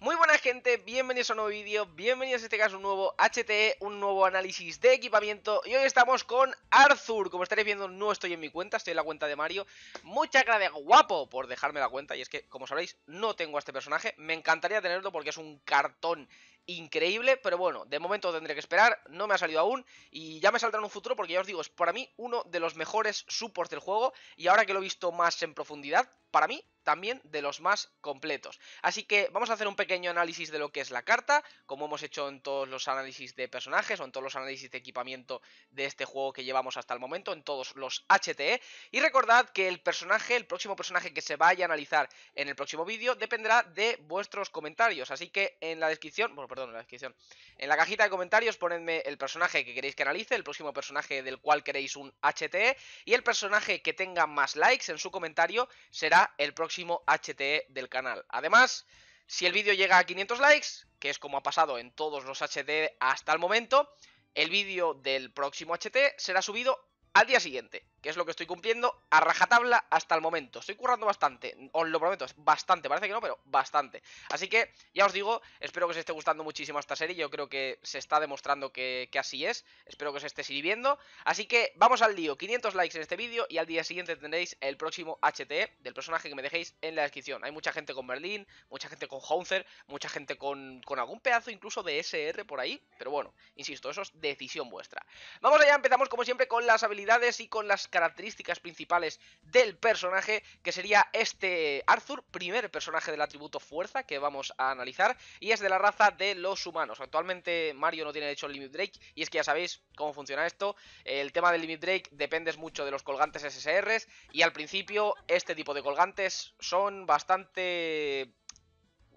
Muy buena gente, bienvenidos a un nuevo vídeo, bienvenidos a este caso un nuevo HTE, un nuevo análisis de equipamiento Y hoy estamos con Arthur, como estaréis viendo no estoy en mi cuenta, estoy en la cuenta de Mario Muchas gracias guapo por dejarme la cuenta y es que como sabréis no tengo a este personaje Me encantaría tenerlo porque es un cartón increíble, pero bueno, de momento tendré que esperar, no me ha salido aún y ya me saldrá en un futuro porque ya os digo, es para mí uno de los mejores supports del juego y ahora que lo he visto más en profundidad, para mí también de los más completos. Así que vamos a hacer un pequeño análisis de lo que es la carta, como hemos hecho en todos los análisis de personajes o en todos los análisis de equipamiento de este juego que llevamos hasta el momento, en todos los HTE. Y recordad que el personaje, el próximo personaje que se vaya a analizar en el próximo vídeo, dependerá de vuestros comentarios. Así que en la descripción, bueno, perdón, en la descripción, en la cajita de comentarios ponedme el personaje que queréis que analice, el próximo personaje del cual queréis un HTE, y el personaje que tenga más likes en su comentario será el próximo HTE del canal. Además, si el vídeo llega a 500 likes, que es como ha pasado en todos los HTE hasta el momento, el vídeo del próximo ht e será subido al día siguiente que es lo que estoy cumpliendo a rajatabla hasta el momento. Estoy currando bastante, os lo prometo, bastante, parece que no, pero bastante. Así que, ya os digo, espero que os esté gustando muchísimo esta serie, yo creo que se está demostrando que, así es, espero que os esté sirviendo. Así que, vamos al lío, 500 likes en este vídeo y al día siguiente tendréis el próximo HTE del personaje que me dejéis en la descripción. Hay mucha gente con Berlín, mucha gente con Haunzer mucha gente con, con algún pedazo incluso de SR por ahí, pero bueno, insisto, eso es decisión vuestra. Vamos allá, empezamos como siempre con las habilidades y con las características principales del personaje, que sería este Arthur, primer personaje del atributo fuerza que vamos a analizar, y es de la raza de los humanos. Actualmente Mario no tiene hecho el Limit Break, y es que ya sabéis cómo funciona esto. El tema del Limit Drake Depende mucho de los colgantes SSRs, y al principio este tipo de colgantes son bastante...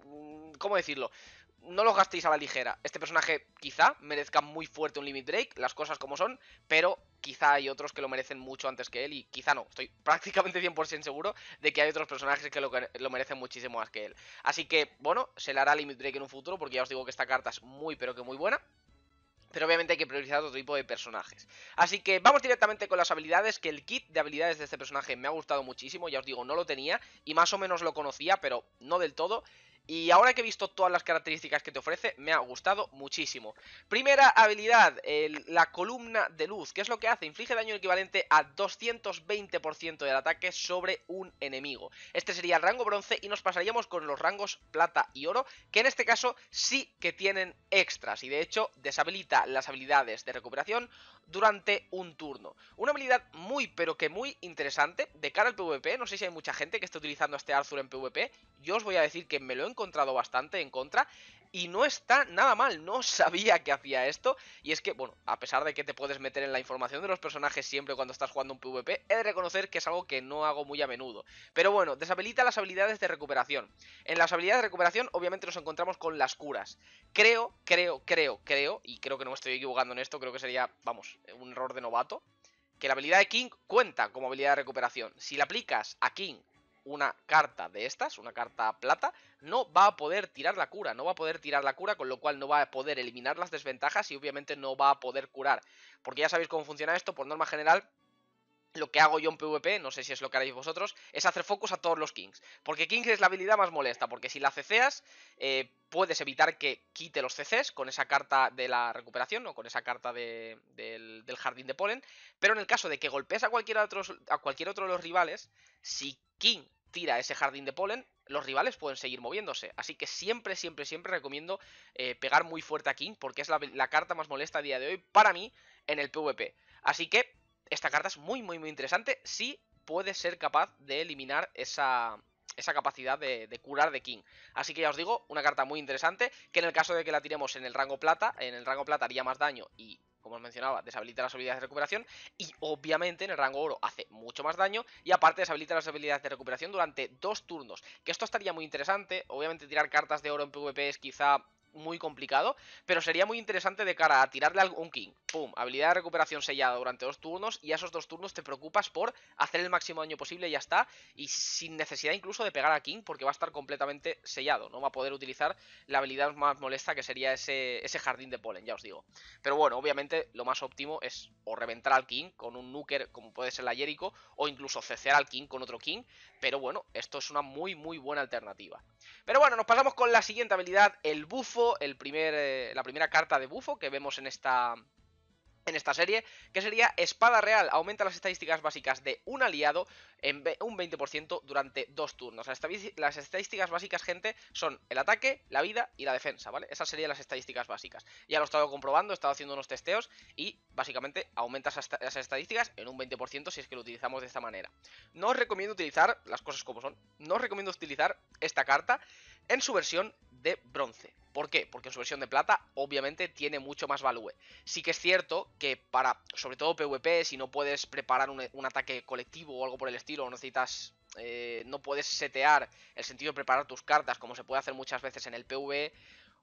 Mm, ¿Cómo decirlo? no los gastéis a la ligera. Este personaje quizá merezca muy fuerte un limit Drake, las cosas como son, pero quizá hay otros que lo merecen mucho antes que él y quizá no, estoy prácticamente 100% seguro de que hay otros personajes que lo, merecen muchísimo más que él. Así que, bueno, se le hará Limit Break en un futuro porque ya os digo que esta carta es muy pero que muy buena. Pero obviamente hay que priorizar otro tipo de personajes. Así que vamos directamente con las habilidades, que el kit de habilidades de este personaje me ha gustado muchísimo, ya os digo, no lo tenía y más o menos lo conocía, pero no del todo. Y ahora que he visto todas las características que te ofrece, me ha gustado muchísimo. Primera habilidad, la columna de luz. que es lo que hace? Inflige daño equivalente a 220% del ataque sobre un enemigo. Este sería el rango bronce y nos pasaríamos con los rangos plata y oro, que en este caso sí que tienen extras. Y de hecho, deshabilita las habilidades de recuperación durante un turno. Una habilidad muy, pero que muy interesante de cara al PvP. No sé si hay mucha gente que esté utilizando este Arthur en PvP. Yo os voy a decir que me lo he encontrado bastante en contra y no está nada mal, no sabía que hacía esto. Y es que, bueno, a pesar de que te puedes meter en la información de los personajes siempre cuando estás jugando un PvP, he de reconocer que es algo que no hago muy a menudo. Pero bueno, deshabilita las habilidades de recuperación. En las habilidades de recuperación, obviamente, nos encontramos con las curas. Creo, creo, creo, creo, y creo que no me estoy equivocando en esto, creo que sería, vamos, un error de novato. Que la habilidad de King cuenta como habilidad de recuperación. Si la aplicas a King una carta de estas, una carta plata, no va a poder tirar la cura, no va a poder tirar la cura, con lo cual no va a poder eliminar las desventajas y obviamente no va a poder curar. Porque ya sabéis cómo funciona esto, por norma general, lo que hago yo en PvP, no sé si es lo que haréis vosotros, es hacer focus a todos los Kings. Porque king es la habilidad más molesta, porque si la CCas, eh, puedes evitar que quite los CCs con esa carta de la recuperación o con esa carta del, jardín de polen. Pero en el caso de que golpees a, cualquier otro a cualquier otro de los rivales, si King tira ese jardín de polen, los rivales pueden seguir moviéndose. Así que siempre, siempre, siempre recomiendo eh, pegar muy fuerte a King, porque es la, la carta más molesta a día de hoy para mí en el PvP. Así que esta carta es muy, muy, muy interesante si puede ser capaz de eliminar esa, esa capacidad de, de, curar de King. Así que ya os digo, una carta muy interesante, que en el caso de que la tiremos en el rango plata, en el rango plata haría más daño y, como os mencionaba, deshabilita las habilidades de recuperación y obviamente en el rango oro hace mucho más daño y aparte deshabilita las habilidades de recuperación durante dos turnos. Que esto estaría muy interesante, obviamente tirar cartas de oro en PvP es quizá muy complicado, pero sería muy interesante de cara a tirarle algún king. Pum, habilidad de recuperación sellada durante dos turnos y a esos dos turnos te preocupas por hacer el máximo daño posible y ya está, y sin necesidad incluso de pegar a king porque va a estar completamente sellado, no va a poder utilizar la habilidad más molesta que sería ese, ese jardín de polen, ya os digo. Pero bueno, obviamente lo más óptimo es o reventar al king con un nuker como puede ser la Jericho o incluso cecear al king con otro king, pero bueno, esto es una muy muy buena alternativa. Pero bueno, nos pasamos con la siguiente habilidad, el Buff el primer, eh, la primera carta de bufo que vemos en esta, en esta serie, que sería Espada Real, aumenta las estadísticas básicas de un aliado en un 20% durante dos turnos. Las estadísticas básicas, gente, son el ataque, la vida y la defensa, ¿vale? Esas serían las estadísticas básicas. Ya lo he estado comprobando, he estado haciendo unos testeos y básicamente aumenta esas estadísticas en un 20% si es que lo utilizamos de esta manera. No os recomiendo utilizar, las cosas como son, no os recomiendo utilizar esta carta en su versión de bronce. ¿Por qué? Porque en su versión de plata obviamente tiene mucho más value. Sí que es cierto que para, sobre todo PvP, si no puedes preparar un, ataque colectivo o algo por el estilo, o necesitas, eh, no puedes setear el sentido de preparar tus cartas como se puede hacer muchas veces en el PvE,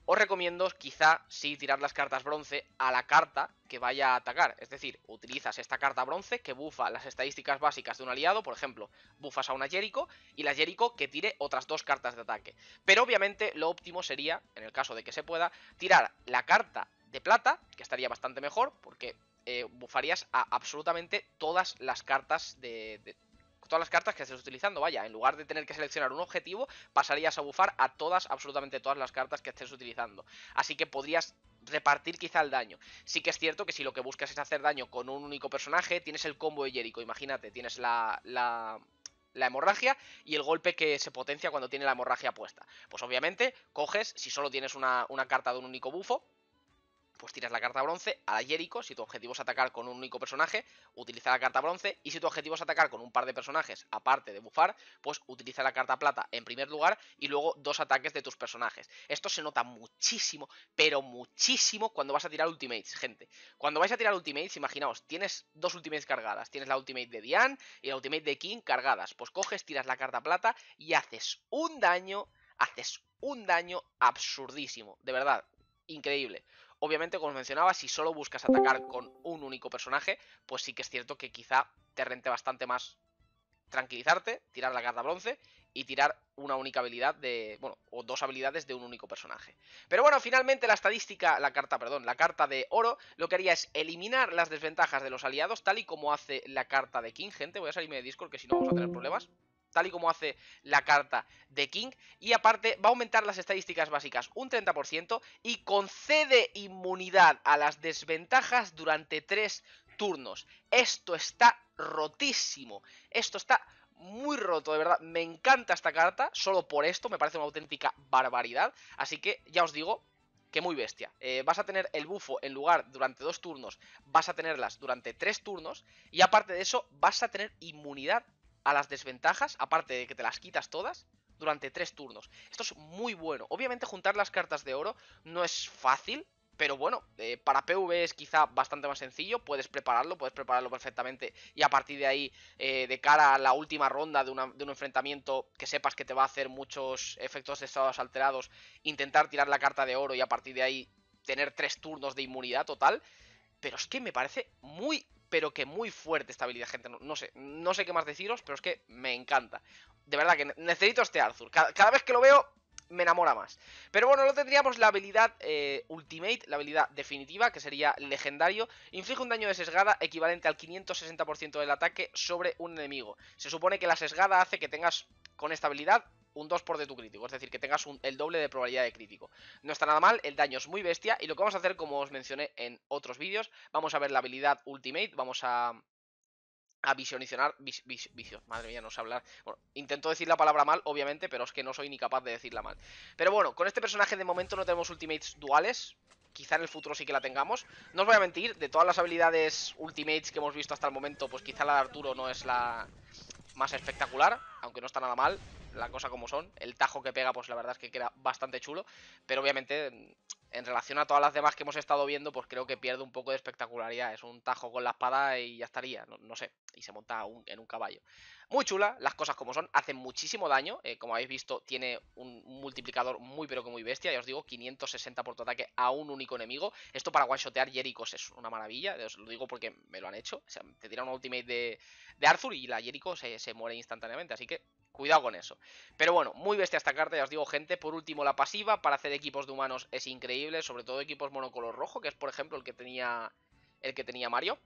os recomiendo quizá sí tirar las cartas bronce a la carta que vaya a atacar. Es decir, utilizas esta carta bronce que bufa las estadísticas básicas de un aliado, por ejemplo, bufas a una Jericho y la Jericho que tire otras dos cartas de ataque. Pero obviamente lo óptimo sería, en el caso de que se pueda, tirar la carta de plata, que estaría bastante mejor, porque eh, bufarías a absolutamente todas las cartas de, todas las cartas que estés utilizando. Vaya, en lugar de tener que seleccionar un objetivo, pasarías a bufar a todas, absolutamente todas las cartas que estés utilizando. Así que podrías repartir quizá el daño. Sí que es cierto que si lo que buscas es hacer daño con un único personaje, tienes el combo de Jericho, imagínate, tienes la, hemorragia y el golpe que se potencia cuando tiene la hemorragia puesta. Pues obviamente coges, si solo tienes una, una carta de un único bufo, pues tiras la carta bronce a Jericho. Si tu objetivo es atacar con un único personaje, utiliza la carta bronce. Y si tu objetivo es atacar con un par de personajes, aparte de bufar, pues utiliza la carta plata en primer lugar y luego dos ataques de tus personajes. Esto se nota muchísimo, pero muchísimo cuando vas a tirar ultimates, gente. Cuando vais a tirar ultimates, imaginaos, tienes dos ultimates cargadas. Tienes la ultimate de Diane y la ultimate de King cargadas. Pues coges, tiras la carta plata y haces un daño, haces un daño absurdísimo, de verdad, increíble. Obviamente, como mencionaba, si solo buscas atacar con un único personaje, pues sí que es cierto que quizá te rente bastante más tranquilizarte, tirar la carta bronce y tirar una única habilidad de, bueno, o dos habilidades de un único personaje. Pero bueno, finalmente la estadística, la carta, perdón, la carta de oro lo que haría es eliminar las desventajas de los aliados tal y como hace la carta de King, gente, voy a salirme de Discord que si no vamos a tener problemas tal y como hace la carta de King. Y aparte va a aumentar las estadísticas básicas un 30% y concede inmunidad a las desventajas durante 3 turnos. Esto está rotísimo. Esto está muy roto, de verdad. Me encanta esta carta, solo por esto, me parece una auténtica barbaridad. Así que ya os digo, que muy bestia. Eh, vas a tener el bufo en lugar durante dos turnos, vas a tenerlas durante tres turnos y aparte de eso vas a tener inmunidad a las desventajas, aparte de que te las quitas todas, durante tres turnos. Esto es muy bueno. Obviamente juntar las cartas de oro no es fácil, pero bueno, eh, para PV es quizá bastante más sencillo, puedes prepararlo, puedes prepararlo perfectamente y a partir de ahí, eh, de cara a la última ronda de, de, un enfrentamiento que sepas que te va a hacer muchos efectos de estados alterados, intentar tirar la carta de oro y a partir de ahí tener tres turnos de inmunidad total. Pero es que me parece muy, pero que muy fuerte esta habilidad, gente. No, sé, no sé qué más deciros, pero es que me encanta. De verdad que necesito este Arthur. Cada, vez que lo veo, me enamora más. Pero bueno, lo tendríamos la habilidad eh, Ultimate, la habilidad definitiva, que sería legendario. Inflige un daño de sesgada equivalente al 560% del ataque sobre un enemigo. Se supone que la sesgada hace que tengas con esta habilidad un 2 por de tu crítico, es decir, que tengas el doble de probabilidad de crítico. No está nada mal, el daño es muy bestia y lo que vamos a hacer, como os mencioné en otros vídeos, vamos a ver la habilidad Ultimate, vamos a, a visionizar, vicio, madre mía, no sé hablar. Bueno, intento decir la palabra mal, obviamente, pero es que no soy ni capaz de decirla mal. Pero bueno, con este personaje de momento no tenemos ultimates duales. Quizá en el futuro sí que la tengamos. No os voy a mentir, de todas las habilidades ultimates que hemos visto hasta el momento, pues quizá la de Arturo no es la más espectacular, aunque no está nada mal la cosa como son. El tajo que pega, pues la verdad es que queda bastante chulo. Pero obviamente, en, relación a todas las demás que hemos estado viendo, pues creo que pierde un poco de espectacularidad. Es un tajo con la espada y ya estaría, no, sé. Y se monta en un caballo. Muy chula, las cosas como son. Hacen muchísimo daño. Eh, como habéis visto, tiene un multiplicador muy pero que muy bestia. Ya os digo, 560 por tu ataque a un único enemigo. Esto para one-shotear Jericos es una maravilla. Os lo digo porque me lo han hecho. te tira una ultimate de, Arthur y la Jericho se muere instantáneamente. Así que Cuidado con eso. Pero bueno, muy bestia esta carta, ya os digo, gente. Por último, la pasiva para hacer equipos de humanos es increíble, sobre todo equipos monocolor rojo, que es por ejemplo el que tenía el que tenía Mario.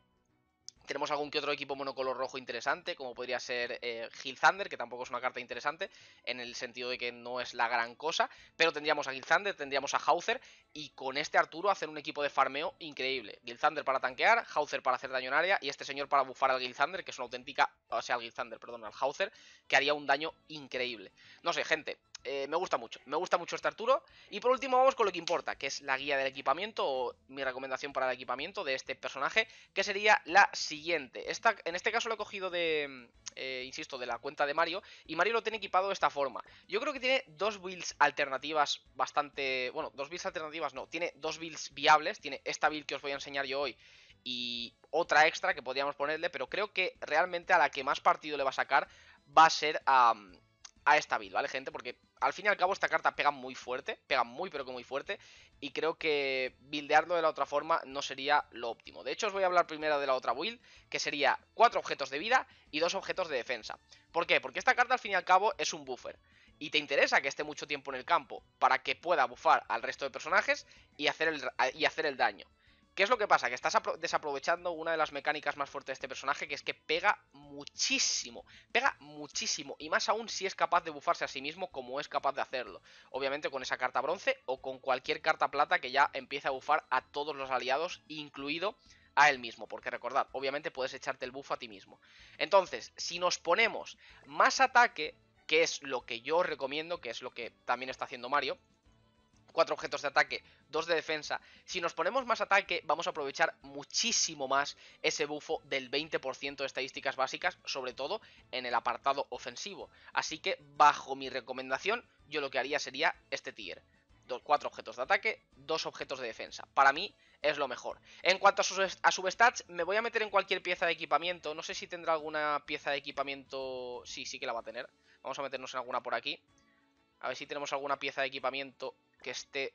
Tenemos algún que otro equipo monocolor rojo interesante, como podría ser eh, Gilthander, que tampoco es una carta interesante, en el sentido de que no es la gran cosa, pero tendríamos a Gilthander, tendríamos a Hauser, y con este Arturo hacer un equipo de farmeo increíble. Hill para tanquear, Hauser para hacer daño en área, y este señor para bufar al Hill que es una auténtica, o sea, al Gilthander, perdón, al Hauser, que haría un daño increíble. No sé, gente, eh, me gusta mucho, me gusta mucho este Arturo. Y por último vamos con lo que importa, que es la guía del equipamiento o mi recomendación para el equipamiento de este personaje, que sería la siguiente. en este caso lo he cogido de, eh, insisto, de la cuenta de Mario y Mario lo tiene equipado de esta forma. Yo creo que tiene dos builds alternativas bastante, bueno, dos builds alternativas no, tiene dos builds viables, tiene esta build que os voy a enseñar yo hoy y otra extra que podríamos ponerle, pero creo que realmente a la que más partido le va a sacar va a ser a a esta build, ¿vale, gente? Porque al fin y al cabo esta carta pega muy fuerte, pega muy pero que muy fuerte, y creo que buildearlo de la otra forma no sería lo óptimo. De hecho, os voy a hablar primero de la otra build, que sería 4 objetos de vida y 2 objetos de defensa. ¿Por qué? Porque esta carta al fin y al cabo es un buffer, y te interesa que esté mucho tiempo en el campo para que pueda buffar al resto de personajes y hacer el, y hacer el daño. ¿Qué es lo que pasa? Que estás desaprovechando una de las mecánicas más fuertes de este personaje, que es que pega muchísimo, pega muchísimo, y más aún si es capaz de bufarse a sí mismo como es capaz de hacerlo. Obviamente con esa carta bronce o con cualquier carta plata que ya empiece a bufar a todos los aliados, incluido a él mismo, porque recordad, obviamente puedes echarte el buff a ti mismo. Entonces, si nos ponemos más ataque, que es lo que yo recomiendo, que es lo que también está haciendo Mario, cuatro objetos de ataque, dos de defensa. Si nos ponemos más ataque, vamos a aprovechar muchísimo más ese bufo del 20% de estadísticas básicas, sobre todo en el apartado ofensivo. Así que, bajo mi recomendación, yo lo que haría sería este tier. Dos, cuatro objetos de ataque, dos objetos de defensa. Para mí es lo mejor. En cuanto a sus, a stats, me voy a meter en cualquier pieza de equipamiento. No sé si tendrá alguna pieza de equipamiento... Sí, sí que la va a tener. Vamos a meternos en alguna por aquí. A ver si tenemos alguna pieza de equipamiento que esté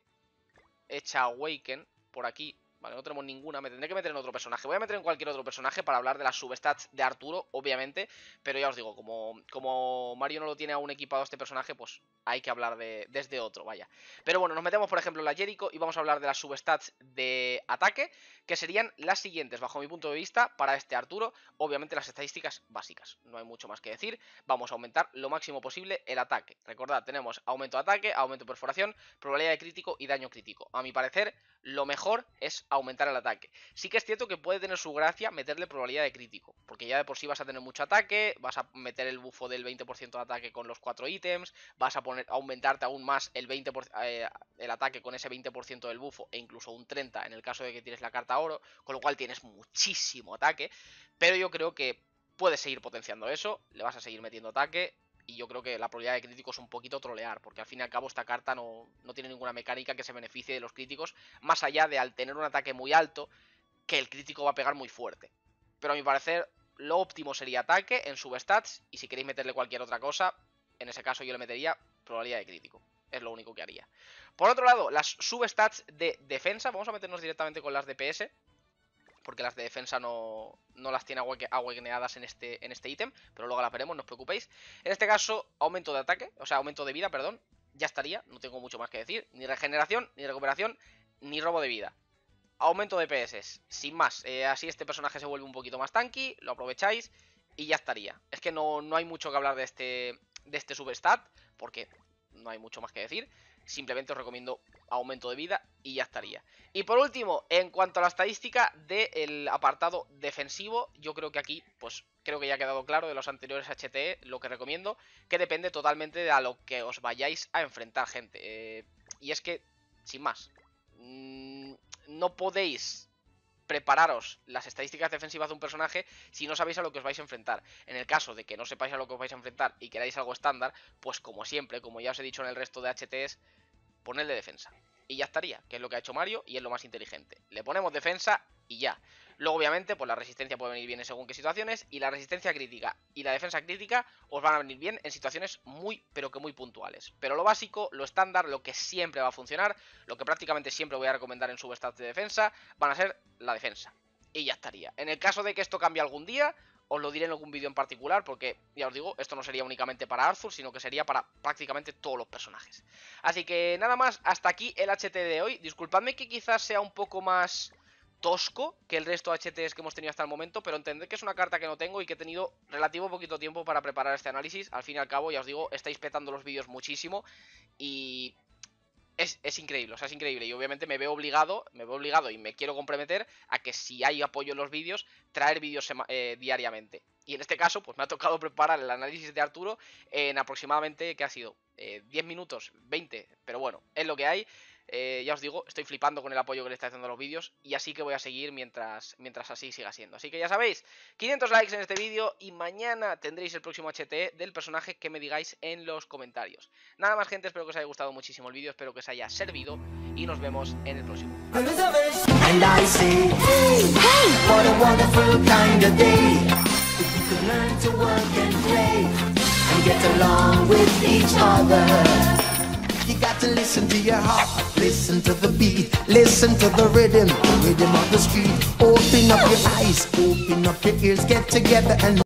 hecha Awaken por aquí Vale, no tenemos ninguna. Me tendré que meter en otro personaje. Voy a meter en cualquier otro personaje para hablar de las substats de Arturo, obviamente. Pero ya os digo, como, como Mario no lo tiene aún equipado este personaje, pues hay que hablar desde otro, vaya. Pero bueno, nos metemos por ejemplo en la Jericho y vamos a hablar de las substats de ataque, que serían las siguientes, bajo mi punto de vista, para este Arturo. Obviamente las estadísticas básicas, no hay mucho más que decir. Vamos a aumentar lo máximo posible el ataque. Recordad, tenemos aumento de ataque, aumento de perforación, probabilidad de crítico y daño crítico. A mi parecer, lo mejor es aumentar el ataque. Sí que es cierto que puede tener su gracia meterle probabilidad de crítico, porque ya de por sí vas a tener mucho ataque, vas a meter el bufo del 20% de ataque con los 4 ítems, vas a poner, aumentarte aún más el, 20%, eh, el ataque con ese 20% del bufo e incluso un 30% en el caso de que tienes la carta oro, con lo cual tienes muchísimo ataque, pero yo creo que puedes seguir potenciando eso, le vas a seguir metiendo ataque, y yo creo que la probabilidad de crítico es un poquito trolear, porque al fin y al cabo esta carta no, no tiene ninguna mecánica que se beneficie de los críticos, más allá de al tener un ataque muy alto, que el crítico va a pegar muy fuerte. Pero a mi parecer, lo óptimo sería ataque en substats, y si queréis meterle cualquier otra cosa, en ese caso yo le metería probabilidad de crítico. Es lo único que haría. Por otro lado, las substats de defensa, vamos a meternos directamente con las DPS porque las de defensa no, las tiene agueneadas en este, en este ítem, pero luego las veremos, no os preocupéis. En este caso, aumento de ataque, o sea, aumento de vida, perdón, ya estaría, no tengo mucho más que decir, ni regeneración, ni recuperación, ni robo de vida. Aumento de PS, sin más, eh, así este personaje se vuelve un poquito más tanky, lo aprovecháis y ya estaría. Es que no, hay mucho que hablar de este, de este substat, porque no hay mucho más que decir simplemente os recomiendo aumento de vida y ya estaría. Y por último, en cuanto a la estadística del apartado defensivo, yo creo que aquí, pues creo que ya ha quedado claro de los anteriores HTE lo que recomiendo, que depende totalmente de a lo que os vayáis a enfrentar, gente. Eh, y es que, sin más, mm, no podéis prepararos las estadísticas defensivas de un personaje si no sabéis a lo que os vais a enfrentar. En el caso de que no sepáis a lo que os vais a enfrentar y queráis algo estándar, pues como siempre, como ya os he dicho en el resto de HTs, ponedle defensa y ya estaría, que es lo que ha hecho Mario y es lo más inteligente. Le ponemos defensa y ya. Luego, obviamente, pues la resistencia puede venir bien en según qué situaciones y la resistencia crítica y la defensa crítica os van a venir bien en situaciones muy, pero que muy puntuales. Pero lo básico, lo estándar, lo que siempre va a funcionar, lo que prácticamente siempre voy a recomendar en subestats de defensa, van a ser la defensa. Y ya estaría. En el caso de que esto cambie algún día, os lo diré en algún vídeo en particular porque, ya os digo, esto no sería únicamente para Arthur, sino que sería para prácticamente todos los personajes. Así que nada más, hasta aquí el HT de hoy. Disculpadme que quizás sea un poco más tosco que el resto de HTs que hemos tenido hasta el momento, pero entended que es una carta que no tengo y que he tenido relativo poquito tiempo para preparar este análisis. Al fin y al cabo, ya os digo, estáis petando los vídeos muchísimo y es, increíble, o sea, es increíble. Y obviamente me veo obligado, me veo obligado y me quiero comprometer a que si hay apoyo en los vídeos, traer vídeos eh, diariamente. Y en este caso, pues me ha tocado preparar el análisis de Arturo en aproximadamente, ¿qué ha sido? 10 eh, minutos, 20, pero bueno, es lo que hay. Eh, ya os digo, estoy flipando con el apoyo que le está haciendo a los vídeos y así que voy a seguir mientras, mientras así siga siendo. Así que ya sabéis, 500 likes en este vídeo y mañana tendréis el próximo HTE del personaje que me digáis en los comentarios. Nada más gente, espero que os haya gustado muchísimo el vídeo, espero que os haya servido y nos vemos en el próximo. You got to listen to your heart, listen to the beat, listen to the rhythm, rhythm of the street. Open up your eyes, open up your ears, get together and